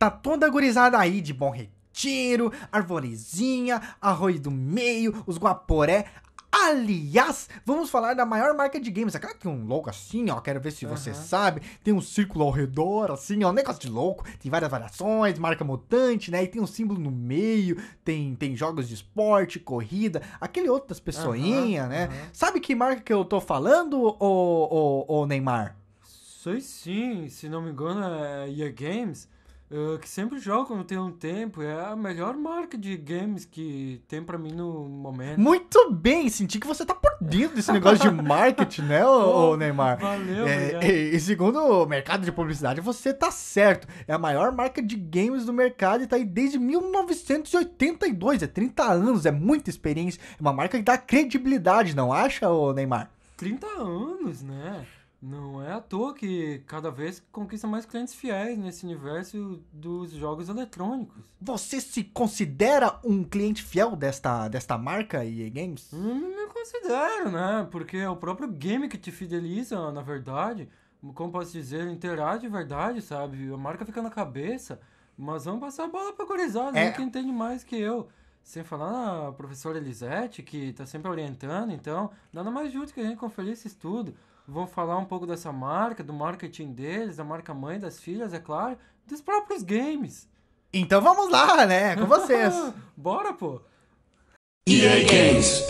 Tá toda gurizada aí de bom retiro, arvorezinha, arroio do meio, os guaporé. Aliás, vamos falar da maior marca de games. Aquela que um louco assim, ó. Quero ver se uhum. você sabe. Tem um círculo ao redor, assim, ó. Um negócio de louco. Tem várias variações, marca mutante, né? E tem um símbolo no meio. Tem, tem jogos de esporte, corrida. Aquele outro das pessoinhas, uhum, né? Uhum. Sabe que marca que eu tô falando, ô, ô, ô Neymar? Sei sim. Se não me engano, é EA Games. Ah, que sempre jogam tenho um tempo. É a melhor marca de games que tem pra mim no momento. Muito bem, senti que você tá por dentro desse negócio de marketing, né, ô, ô Neymar? Valeu, é, e, e, segundo o mercado de publicidade, você tá certo. É a maior marca de games do mercado e tá aí desde 1982. É 30 anos, é muita experiência. É uma marca que dá credibilidade, não acha, ô Neymar? 30 anos, né? Não é à toa que cada vez conquista mais clientes fiéis nesse universo dos jogos eletrônicos. Você se considera um cliente fiel desta, desta marca EA Games? Hum, não me considero, né? Porque é o próprio game que te fideliza, na verdade. Como posso dizer, interage de verdade, sabe? A marca fica na cabeça. Mas vamos passar a bola pra gurizada, né? é. quem entende mais que eu sem falar, na professora Elisete, que está sempre orientando, então, nada mais justo que a gente conferir esse estudo. Vão falar um pouco dessa marca, do marketing deles, da marca mãe, das filhas, é claro, dos próprios games. Então vamos lá, né? Com vocês. Bora, pô! EA Games.